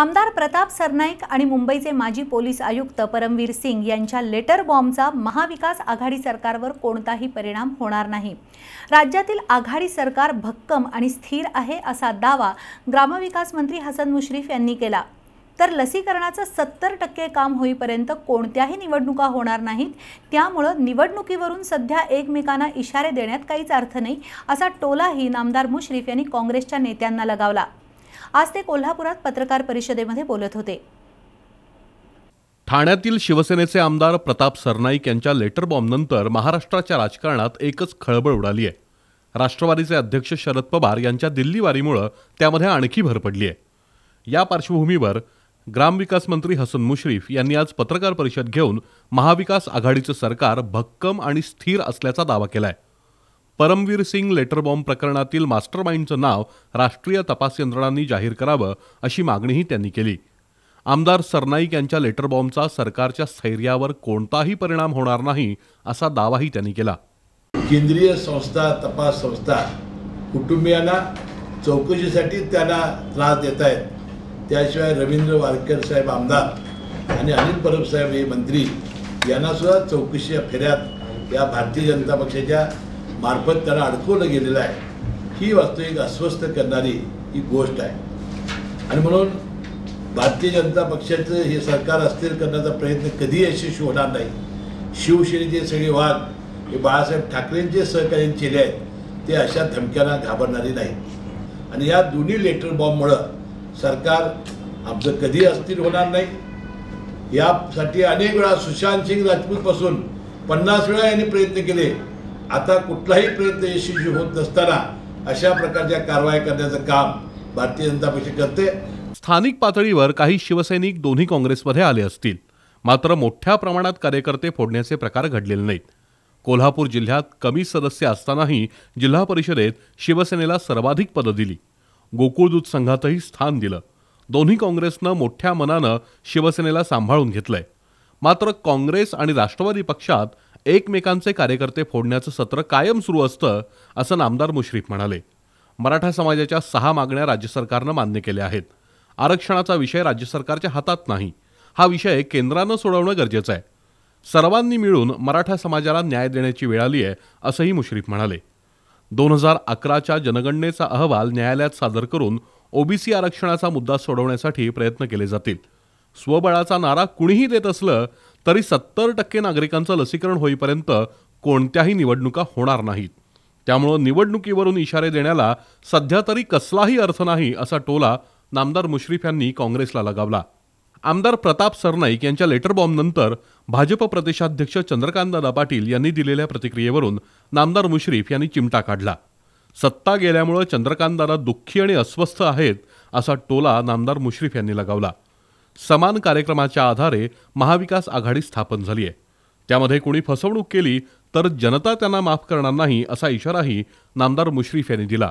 आमदार प्रताप सरनाईक आणि मुंबईचे माजी पोलीस आयुक्त परमवीर सिंग यांच्या लेटर बॉम्बचा महाविकास आघाडी सरकारवर कोणताही परिणाम होणार नाही राज्यातील आघाडी सरकार भक्कम आणि स्थिर आहे असा दावा ग्रामविकास मंत्री हसन मुश्रीफ यांनी केला तर लसीकरणाचं सत्तर टक्के काम होईपर्यंत कोणत्याही निवडणुका होणार नाहीत त्यामुळं निवडणुकीवरून सध्या एकमेकांना इशारे देण्यात काहीच अर्थ नाही असा टोलाही नामदार मुश्रीफ यांनी काँग्रेसच्या नेत्यांना लगावला आज ते कोल्हापुरात पत्रकार परिषदेमध्ये बोलत होते ठाण्यातील शिवसेनेचे आमदार प्रताप सरनाईक यांच्या लेटर बॉम्बनंतर महाराष्ट्राच्या राजकारणात एकच खळबळ उडाली आहे राष्ट्रवादीचे अध्यक्ष शरद पवार यांच्या दिल्लीवारीमुळं त्यामध्ये आणखी भर पडली आहे या पार्श्वभूमीवर ग्रामविकास मंत्री हसन मुश्रीफ यांनी आज पत्रकार परिषद घेऊन महाविकास आघाडीचं सरकार भक्कम आणि स्थिर असल्याचा दावा केला आहे परमवीर सिंग लेटरबॉम्ब प्रकरणातील मास्टर माइंडचं नाव राष्ट्रीय तपास यंत्रणांनी जाहीर करावं अशी मागणीही त्यांनी केली आमदार सरनाईक यांच्या लेटरबॉम्बचा सरकारच्या स्थैर्यावर कोणताही परिणाम होणार नाही असा दावाही त्यांनी केला केंद्रीय संस्था तपास संस्था कुटुंबियांना चौकशीसाठी त्यांना त्रास देत आहेत त्याशिवाय रवींद्र वारकर साहेब आमदार आणि अनिल परब साहेब हे मंत्री यांना सुद्धा चौकशी फेऱ्यात या भारतीय जनता पक्षाच्या मार्फत त्याला अडकवलं गेलेलं आहे ही वास्तविक अस्वस्थ करणारी ही गोष्ट आहे आणि म्हणून भारतीय जनता पक्षाचं हे सरकार अस्थिर करण्याचा प्रयत्न कधी यशस्वी होणार नाही शिवसेनेचे सगळे वाद हे बाळासाहेब ठाकरेंचे सहकार्यन केले आहेत ते अशा धमक्यांना घाबरणारी नाही आणि या दोन्ही लेटर बॉम्बमुळं सरकार आमचं कधी अस्थिर होणार नाही यासाठी अनेक वेळा सुशांत सिंग राजपूतपासून पन्नास वेळा यांनी प्रयत्न केले आता कुठलाही प्रयत्न यशस्वी होत नसताना अशा प्रकारच्या कारवाया करण्याचं काम भारतीय जनता पक्ष करते स्थानिक पातळीवर काही शिवसैनिक दोन्ही काँग्रेसमध्ये आले असतील मात्र मोठ्या प्रमाणात कार्यकर्ते फोडण्याचे प्रकार घडलेले नाहीत कोल्हापूर जिल्ह्यात कमी सदस्य असतानाही जिल्हा परिषदेत शिवसेनेला सर्वाधिक पदं दिली गोकुळदूत संघातही स्थान दिलं दोन्ही काँग्रेसनं मोठ्या मनानं शिवसेनेला सांभाळून घेतलंय मात्र काँग्रेस आणि राष्ट्रवादी पक्षात एकमेकांचे कार्यकर्ते फोडण्याचं सत्र कायम सुरू असतं असं नामदार मुश्रीफ म्हणाले मराठा समाजाच्या सहा मागण्या राज्य सरकारनं मान्य केल्या आहेत आरक्षणाचा विषय राज्य सरकारच्या हातात नाही हा विषय केंद्रानं सोडवणं गरजेचं आहे सर्वांनी मिळून मराठा समाजाला न्याय देण्याची वेळ आली आहे असंही मुश्रीफ म्हणाले दोन हजार अकराच्या जनगणनेचा अहवाल न्यायालयात सादर करून ओबीसी आरक्षणाचा मुद्दा सोडवण्यासाठी प्रयत्न केले जातील स्वबळाचा नारा कुणीही देत असलं तरी सत्तर टक्के नागरिकांचं लसीकरण होईपर्यंत कोणत्याही निवडणुका होणार नाहीत त्यामुळं निवडणुकीवरून इशारे देण्याला सध्या तरी कसलाही अर्थ नाही असा टोला नामदार मुश्रीफ यांनी काँग्रेसला लगावला आमदार प्रताप सरनाईक यांच्या लेटर बॉम्बनंतर भाजप प्रदेशाध्यक्ष चंद्रकांतदादा पाटील यांनी दिलेल्या प्रतिक्रियेवरून नामदार मुश्रीफ यांनी चिमटा काढला सत्ता गेल्यामुळं चंद्रकांतदादा दुःखी आणि अस्वस्थ आहेत असा टोला नामदार मुश्रीफ यांनी लगावला समान कार्यक्रमाच्या आधारे महाविकास आघाडी स्थापन झाली आहे त्यामध्ये कोणी फसवणूक केली तर जनता त्यांना माफ करणार नाही असा इशाराही नामदार मुश्रीफ यांनी दिला